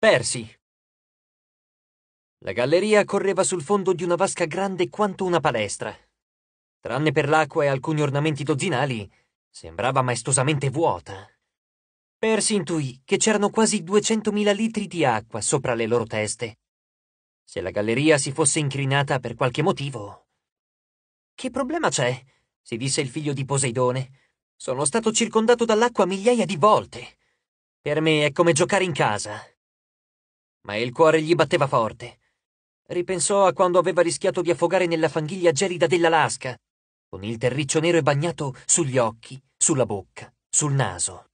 Persi. La galleria correva sul fondo di una vasca grande quanto una palestra. Tranne per l'acqua e alcuni ornamenti dozzinali, sembrava maestosamente vuota. Persi intuì che c'erano quasi 200.000 litri di acqua sopra le loro teste. Se la galleria si fosse incrinata per qualche motivo. Che problema c'è? si disse il figlio di Poseidone. Sono stato circondato dall'acqua migliaia di volte. Per me è come giocare in casa ma il cuore gli batteva forte. Ripensò a quando aveva rischiato di affogare nella fanghiglia gelida dell'Alaska, con il terriccio nero e bagnato sugli occhi, sulla bocca, sul naso.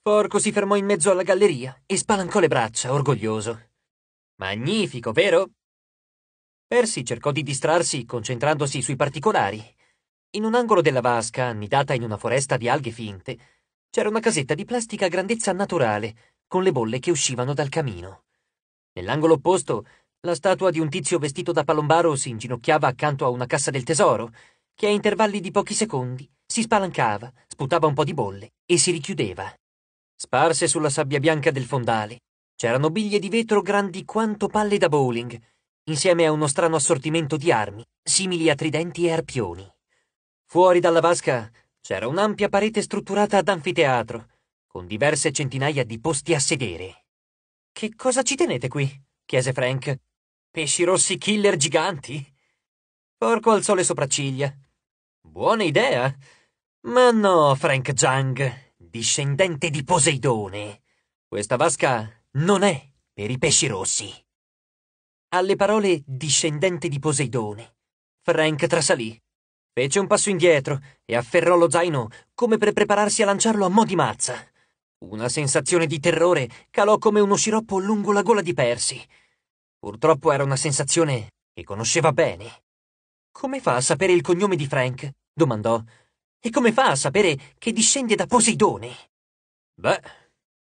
Porco si fermò in mezzo alla galleria e spalancò le braccia, orgoglioso. Magnifico, vero? Percy cercò di distrarsi concentrandosi sui particolari. In un angolo della vasca, annidata in una foresta di alghe finte, c'era una casetta di plastica a grandezza naturale, con le bolle che uscivano dal camino. Nell'angolo opposto, la statua di un tizio vestito da palombaro si inginocchiava accanto a una cassa del tesoro, che a intervalli di pochi secondi si spalancava, sputava un po' di bolle e si richiudeva. Sparse sulla sabbia bianca del fondale c'erano biglie di vetro grandi quanto palle da bowling, insieme a uno strano assortimento di armi, simili a tridenti e arpioni. Fuori dalla vasca c'era un'ampia parete strutturata ad anfiteatro, con diverse centinaia di posti a sedere. Che cosa ci tenete qui? chiese Frank. Pesci rossi killer giganti? Porco alzò le sopracciglia. Buona idea. Ma no, Frank Jung, discendente di Poseidone. Questa vasca non è per i pesci rossi. Alle parole discendente di Poseidone, Frank trasalì. Fece un passo indietro e afferrò lo zaino come per prepararsi a lanciarlo a mo' di mazza. Una sensazione di terrore calò come uno sciroppo lungo la gola di Percy. Purtroppo era una sensazione che conosceva bene. Come fa a sapere il cognome di Frank? domandò. E come fa a sapere che discende da Poseidone? Beh,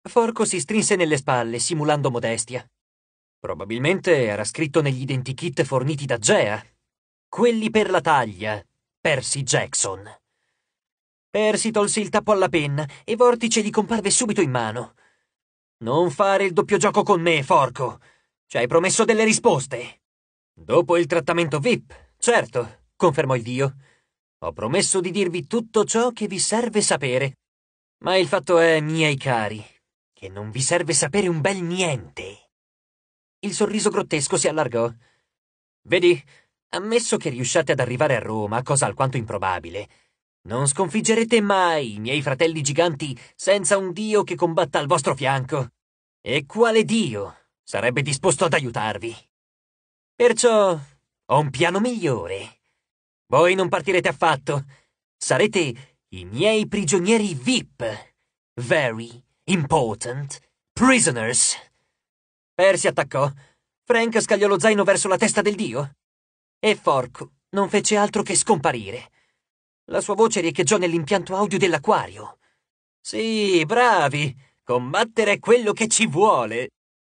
Forco si strinse nelle spalle, simulando modestia. Probabilmente era scritto negli identikit forniti da Gea. Quelli per la taglia. Percy Jackson. Percy tolse il tappo alla penna e Vortice gli comparve subito in mano. Non fare il doppio gioco con me, Forco. Ci hai promesso delle risposte. Dopo il trattamento VIP, certo, confermò il dio. Ho promesso di dirvi tutto ciò che vi serve sapere. Ma il fatto è, miei cari, che non vi serve sapere un bel niente. Il sorriso grottesco si allargò. Vedi, ammesso che riusciate ad arrivare a Roma, cosa alquanto improbabile, non sconfiggerete mai i miei fratelli giganti senza un dio che combatta al vostro fianco. E quale dio sarebbe disposto ad aiutarvi? Perciò ho un piano migliore. Voi non partirete affatto. Sarete i miei prigionieri VIP. Very important prisoners. Percy attaccò. Frank scagliò lo zaino verso la testa del dio. E Forco non fece altro che scomparire. La sua voce riecheggiò nell'impianto audio dell'acquario. Sì, bravi! Combattere è quello che ci vuole!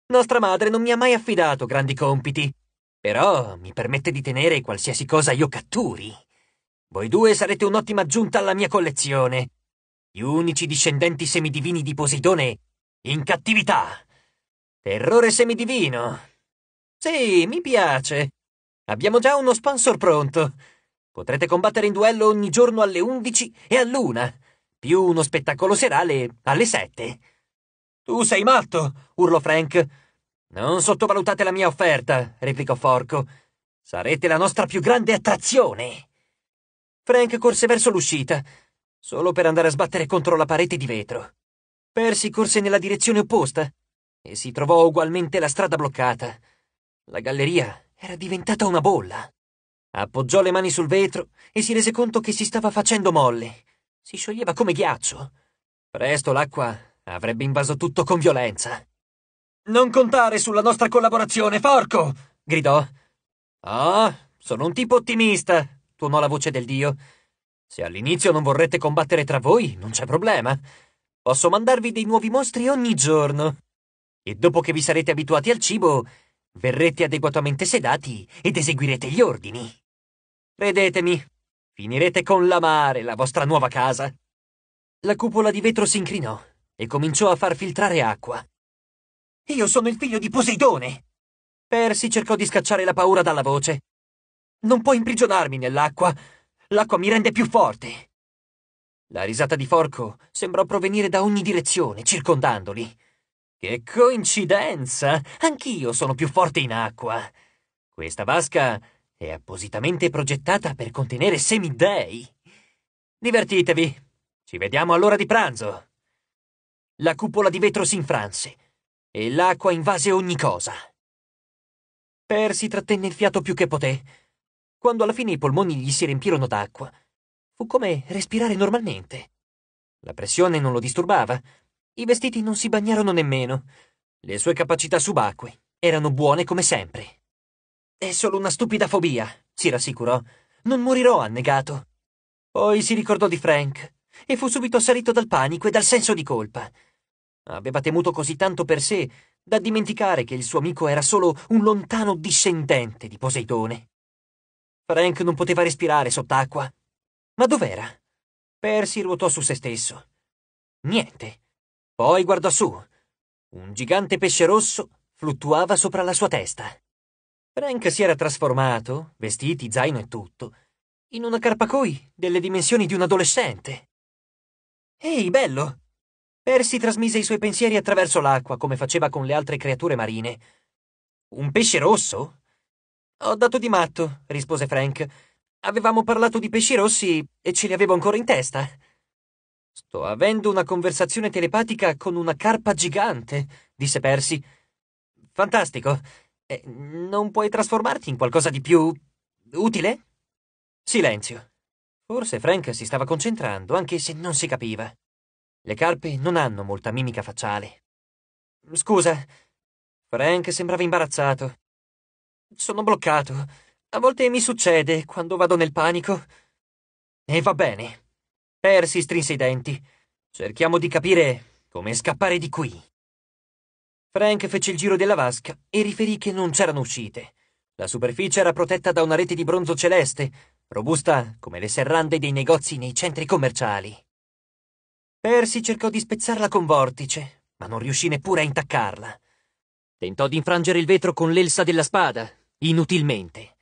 Nostra madre non mi ha mai affidato grandi compiti, però mi permette di tenere qualsiasi cosa io catturi. Voi due sarete un'ottima aggiunta alla mia collezione. Gli unici discendenti semidivini di Poseidone in cattività. Terrore semidivino. Sì, mi piace. Abbiamo già uno sponsor pronto. Potrete combattere in duello ogni giorno alle 11 e all'una, più uno spettacolo serale alle 7. Tu sei matto, urlò Frank. Non sottovalutate la mia offerta, replicò Forco. Sarete la nostra più grande attrazione. Frank corse verso l'uscita, solo per andare a sbattere contro la parete di vetro. Percy corse nella direzione opposta e si trovò ugualmente la strada bloccata. La galleria era diventata una bolla. Appoggiò le mani sul vetro e si rese conto che si stava facendo molle. Si scioglieva come ghiaccio. Presto l'acqua avrebbe invaso tutto con violenza. Non contare sulla nostra collaborazione, porco! gridò. Ah, oh, sono un tipo ottimista, tuonò la voce del dio. Se all'inizio non vorrete combattere tra voi, non c'è problema. Posso mandarvi dei nuovi mostri ogni giorno. E dopo che vi sarete abituati al cibo, verrete adeguatamente sedati ed eseguirete gli ordini. Credetemi, finirete con l'amare la vostra nuova casa. La cupola di vetro si incrinò e cominciò a far filtrare acqua. Io sono il figlio di Poseidone! Percy cercò di scacciare la paura dalla voce. Non puoi imprigionarmi nell'acqua. L'acqua mi rende più forte. La risata di Forco sembrò provenire da ogni direzione, circondandoli. Che coincidenza! Anch'io sono più forte in acqua. Questa vasca è appositamente progettata per contenere semidei. Divertitevi. Ci vediamo all'ora di pranzo. La cupola di vetro si infranse e l'acqua invase ogni cosa. Per si trattenne il fiato più che poté. Quando alla fine i polmoni gli si riempirono d'acqua, fu come respirare normalmente. La pressione non lo disturbava, i vestiti non si bagnarono nemmeno, le sue capacità subacquee erano buone come sempre. È solo una stupida fobia, si rassicurò. Non morirò annegato. Poi si ricordò di Frank e fu subito assalito dal panico e dal senso di colpa. Aveva temuto così tanto per sé da dimenticare che il suo amico era solo un lontano discendente di Poseidone. Frank non poteva respirare sott'acqua. Ma dov'era? Percy ruotò su se stesso. Niente. Poi guardò su. Un gigante pesce rosso fluttuava sopra la sua testa. Frank si era trasformato, vestiti, zaino e tutto, in una carpacoi delle dimensioni di un adolescente. Ehi, bello! Percy trasmise i suoi pensieri attraverso l'acqua, come faceva con le altre creature marine. Un pesce rosso? Ho dato di matto, rispose Frank. Avevamo parlato di pesci rossi e ce li avevo ancora in testa. Sto avendo una conversazione telepatica con una carpa gigante, disse Percy. Fantastico. Eh, non puoi trasformarti in qualcosa di più... utile? Silenzio. Forse Frank si stava concentrando, anche se non si capiva. Le carpe non hanno molta mimica facciale. Scusa. Frank sembrava imbarazzato. Sono bloccato. A volte mi succede quando vado nel panico. E va bene. Percy strinse i denti. Cerchiamo di capire come scappare di qui. Frank fece il giro della vasca e riferì che non c'erano uscite. La superficie era protetta da una rete di bronzo celeste, robusta come le serrande dei negozi nei centri commerciali. Percy cercò di spezzarla con vortice, ma non riuscì neppure a intaccarla. Tentò di infrangere il vetro con l'elsa della spada, inutilmente.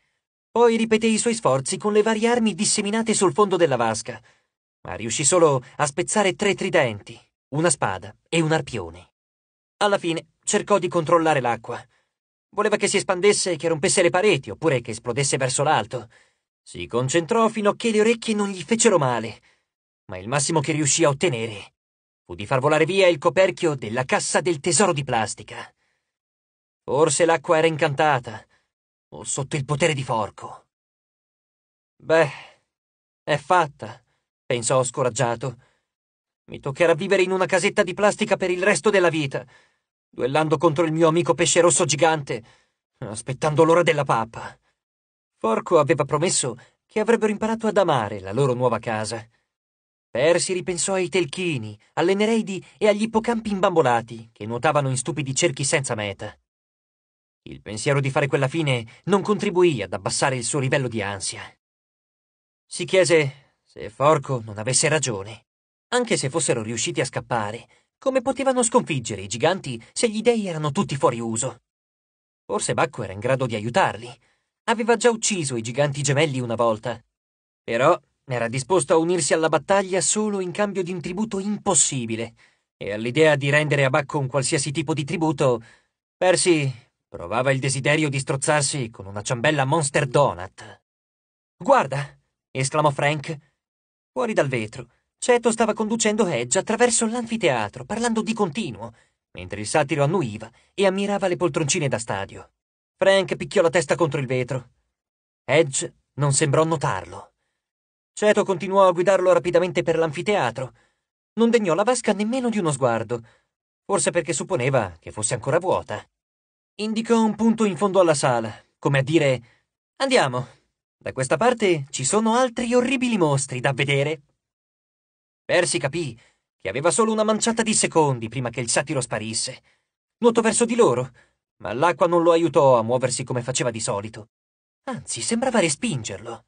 Poi ripeté i suoi sforzi con le varie armi disseminate sul fondo della vasca, ma riuscì solo a spezzare tre tridenti, una spada e un arpione. Alla fine cercò di controllare l'acqua. Voleva che si espandesse e che rompesse le pareti, oppure che esplodesse verso l'alto. Si concentrò fino a che le orecchie non gli fecero male, ma il massimo che riuscì a ottenere fu di far volare via il coperchio della cassa del tesoro di plastica. Forse l'acqua era incantata, o sotto il potere di Forco. Beh, è fatta, pensò scoraggiato. Mi toccherà vivere in una casetta di plastica per il resto della vita duellando contro il mio amico pesce rosso gigante, aspettando l'ora della pappa. Forco aveva promesso che avrebbero imparato ad amare la loro nuova casa. Persi ripensò ai telchini, alle nereidi e agli ippocampi imbambolati che nuotavano in stupidi cerchi senza meta. Il pensiero di fare quella fine non contribuì ad abbassare il suo livello di ansia. Si chiese se Forco non avesse ragione. Anche se fossero riusciti a scappare, come potevano sconfiggere i giganti se gli dei erano tutti fuori uso? Forse Bacco era in grado di aiutarli. Aveva già ucciso i giganti gemelli una volta. Però era disposto a unirsi alla battaglia solo in cambio di un tributo impossibile. E all'idea di rendere a Bacco un qualsiasi tipo di tributo, Percy provava il desiderio di strozzarsi con una ciambella Monster Donut. Guarda! esclamò Frank. Fuori dal vetro, Ceto stava conducendo Hedge attraverso l'anfiteatro, parlando di continuo, mentre il satiro annuiva e ammirava le poltroncine da stadio. Frank picchiò la testa contro il vetro. Edge non sembrò notarlo. Ceto continuò a guidarlo rapidamente per l'anfiteatro. Non degnò la vasca nemmeno di uno sguardo, forse perché supponeva che fosse ancora vuota. Indicò un punto in fondo alla sala, come a dire: Andiamo. Da questa parte ci sono altri orribili mostri da vedere. Percy capì che aveva solo una manciata di secondi prima che il satiro sparisse. Nuotò verso di loro, ma l'acqua non lo aiutò a muoversi come faceva di solito. Anzi, sembrava respingerlo.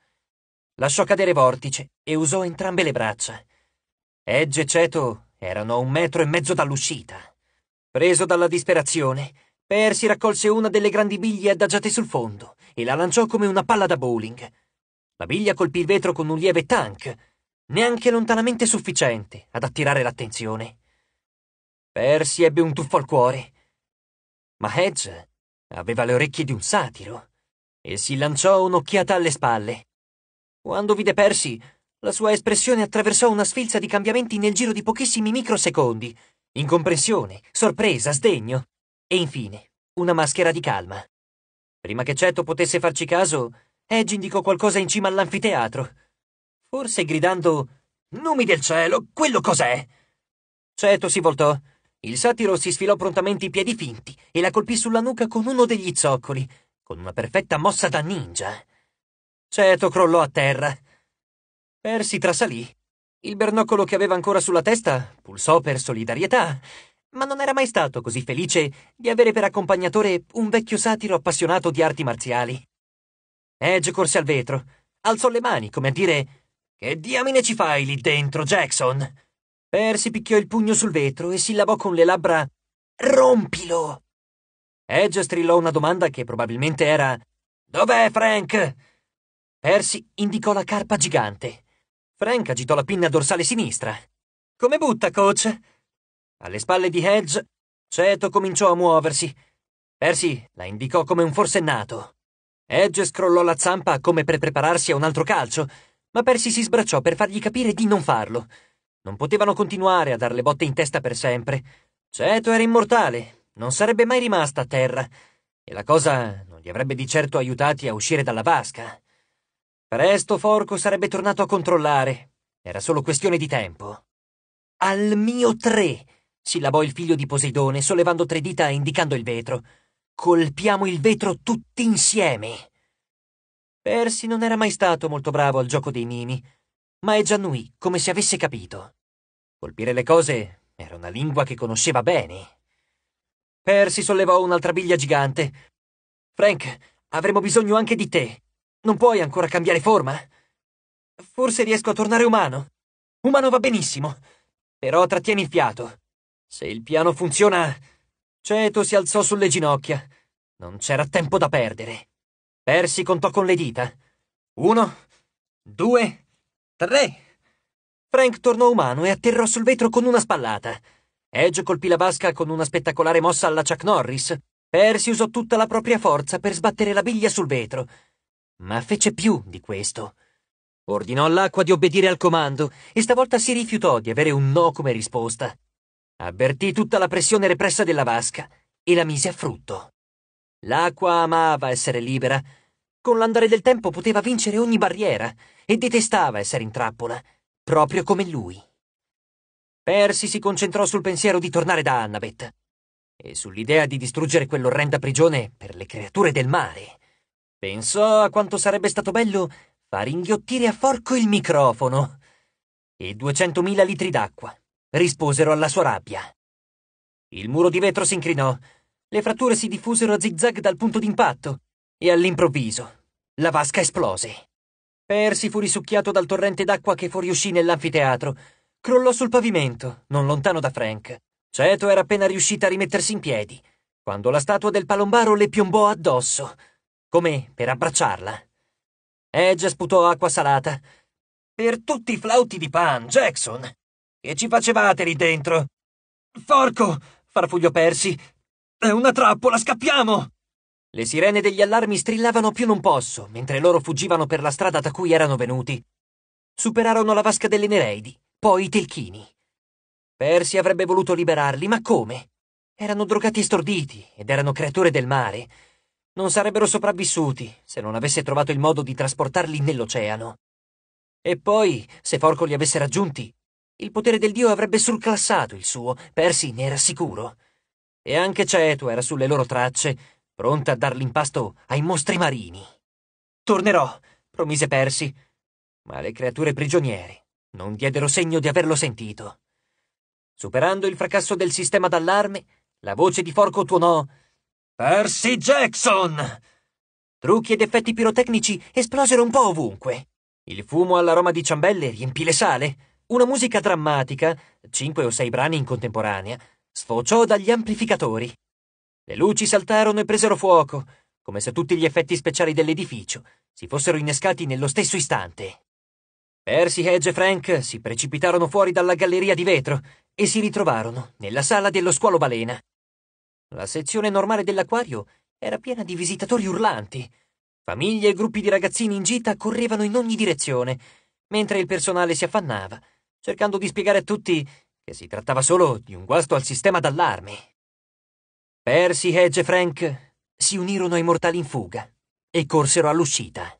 Lasciò cadere Vortice e usò entrambe le braccia. Edge e Ceto erano a un metro e mezzo dall'uscita. Preso dalla disperazione, Percy raccolse una delle grandi biglie adagiate sul fondo e la lanciò come una palla da bowling. La biglia colpì il vetro con un lieve tank neanche lontanamente sufficiente ad attirare l'attenzione. Percy ebbe un tuffo al cuore, ma Hedge aveva le orecchie di un satiro e si lanciò un'occhiata alle spalle. Quando vide Percy, la sua espressione attraversò una sfilza di cambiamenti nel giro di pochissimi microsecondi, incomprensione, sorpresa, sdegno e infine una maschera di calma. Prima che Ceto potesse farci caso, Edge indicò qualcosa in cima all'anfiteatro forse gridando Numi del cielo, quello cos'è? Ceto si voltò. Il satiro si sfilò prontamente i piedi finti e la colpì sulla nuca con uno degli zoccoli, con una perfetta mossa da ninja. Ceto crollò a terra. Persi trasalì. Il bernoccolo che aveva ancora sulla testa pulsò per solidarietà, ma non era mai stato così felice di avere per accompagnatore un vecchio satiro appassionato di arti marziali. Edge corse al vetro, alzò le mani come a dire che diamine ci fai lì dentro, Jackson? Percy picchiò il pugno sul vetro e sillabò con le labbra Rompilo! Edge eh, strillò una domanda che probabilmente era Dov'è Frank? Percy indicò la carpa gigante. Frank agitò la pinna dorsale sinistra. Come butta, coach? Alle spalle di Hedge, Ceto cominciò a muoversi. Percy la indicò come un forsennato. Edge scrollò la zampa come per prepararsi a un altro calcio ma Percy si sbracciò per fargli capire di non farlo. Non potevano continuare a darle botte in testa per sempre. Ceto era immortale, non sarebbe mai rimasta a terra, e la cosa non li avrebbe di certo aiutati a uscire dalla vasca. Presto Forco sarebbe tornato a controllare. Era solo questione di tempo. Al mio tre! sillabò il figlio di Poseidone, sollevando tre dita e indicando il vetro. Colpiamo il vetro tutti insieme! Percy non era mai stato molto bravo al gioco dei mimi, ma è già lui, come se avesse capito. Colpire le cose era una lingua che conosceva bene. Percy sollevò un'altra biglia gigante. Frank, avremo bisogno anche di te. Non puoi ancora cambiare forma? Forse riesco a tornare umano. Umano va benissimo. Però trattieni il fiato. Se il piano funziona... Ceto si alzò sulle ginocchia. Non c'era tempo da perdere. Percy contò con le dita. Uno, due, tre. Frank tornò umano e atterrò sul vetro con una spallata. Edge colpì la vasca con una spettacolare mossa alla Chuck Norris. Percy usò tutta la propria forza per sbattere la biglia sul vetro. Ma fece più di questo. Ordinò all'acqua di obbedire al comando e stavolta si rifiutò di avere un no come risposta. Avvertì tutta la pressione repressa della vasca e la mise a frutto. L'acqua amava essere libera con l'andare del tempo poteva vincere ogni barriera e detestava essere in trappola, proprio come lui. Percy si concentrò sul pensiero di tornare da Annabeth e sull'idea di distruggere quell'orrenda prigione per le creature del mare. Pensò a quanto sarebbe stato bello far inghiottire a forco il microfono. E 200.000 litri d'acqua risposero alla sua rabbia. Il muro di vetro si incrinò, le fratture si diffusero a zigzag dal punto d'impatto e all'improvviso la vasca esplose. Persi fu risucchiato dal torrente d'acqua che fuoriuscì nell'anfiteatro. Crollò sul pavimento, non lontano da Frank. Ceto era appena riuscita a rimettersi in piedi, quando la statua del palombaro le piombò addosso, come per abbracciarla. Edge sputò acqua salata. Per tutti i flauti di Pan, Jackson! Che ci facevate lì dentro? Forco! farfugliò Persi. È una trappola, scappiamo! Le sirene degli allarmi strillavano più non posso, mentre loro fuggivano per la strada da cui erano venuti. Superarono la vasca delle Nereidi, poi i Telchini. Persi avrebbe voluto liberarli, ma come? Erano drogati e storditi, ed erano creature del mare. Non sarebbero sopravvissuti se non avesse trovato il modo di trasportarli nell'oceano. E poi, se Forco li avesse raggiunti, il potere del dio avrebbe surclassato il suo, Persi ne era sicuro. E anche Ceto era sulle loro tracce, pronta a dar l'impasto ai mostri marini. Tornerò, promise Percy, ma le creature prigioniere non diedero segno di averlo sentito. Superando il fracasso del sistema d'allarme, la voce di Forco tuonò Percy Jackson! Trucchi ed effetti pirotecnici esplosero un po' ovunque. Il fumo all'aroma di ciambelle riempì le sale. Una musica drammatica, cinque o sei brani in contemporanea, sfociò dagli amplificatori. Le luci saltarono e presero fuoco, come se tutti gli effetti speciali dell'edificio si fossero innescati nello stesso istante. Percy, Hedge e Frank si precipitarono fuori dalla galleria di vetro e si ritrovarono nella sala dello squalo balena. La sezione normale dell'acquario era piena di visitatori urlanti. Famiglie e gruppi di ragazzini in gita correvano in ogni direzione, mentre il personale si affannava, cercando di spiegare a tutti che si trattava solo di un guasto al sistema d'allarme. Percy, Hedge e Frank si unirono ai mortali in fuga e corsero all'uscita.